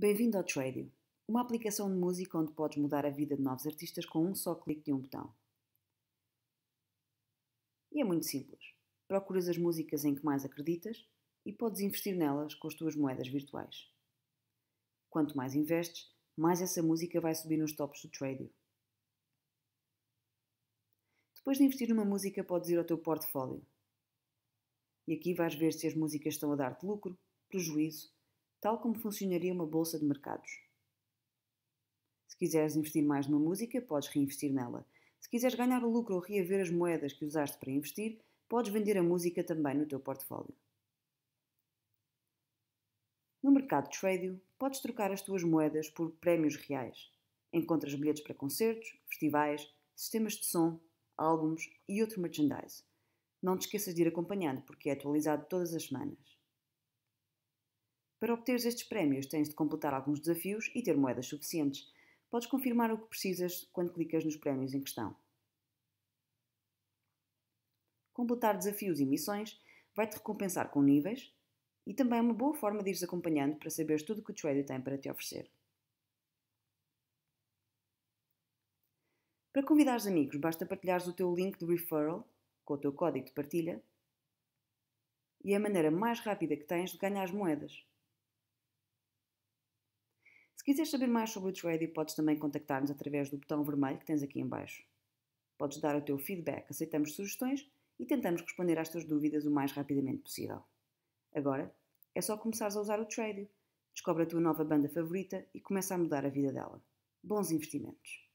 Bem-vindo ao Tradio, uma aplicação de música onde podes mudar a vida de novos artistas com um só clique de um botão. E é muito simples. Procuras as músicas em que mais acreditas e podes investir nelas com as tuas moedas virtuais. Quanto mais investes, mais essa música vai subir nos tops do Tradio. Depois de investir numa música, podes ir ao teu portfólio. E aqui vais ver se as músicas estão a dar-te lucro, prejuízo tal como funcionaria uma bolsa de mercados. Se quiseres investir mais numa música, podes reinvestir nela. Se quiseres ganhar o lucro ou reaver as moedas que usaste para investir, podes vender a música também no teu portfólio. No mercado de trading, podes trocar as tuas moedas por prémios reais. Encontras bilhetes para concertos, festivais, sistemas de som, álbuns e outro merchandise. Não te esqueças de ir acompanhando, porque é atualizado todas as semanas. Para obteres estes prémios, tens de completar alguns desafios e ter moedas suficientes. Podes confirmar o que precisas quando clicas nos prémios em questão. Completar desafios e missões vai-te recompensar com níveis e também é uma boa forma de ires acompanhando para saberes tudo o que o trader tem para te oferecer. Para convidares amigos, basta partilhares o teu link de referral com o teu código de partilha e é a maneira mais rápida que tens de ganhar as moedas quiseres saber mais sobre o Tradio, podes também contactar-nos através do botão vermelho que tens aqui embaixo. Podes dar o teu feedback, aceitamos sugestões e tentamos responder às tuas dúvidas o mais rapidamente possível. Agora, é só começares a usar o Tradio, Descobre a tua nova banda favorita e começa a mudar a vida dela. Bons investimentos!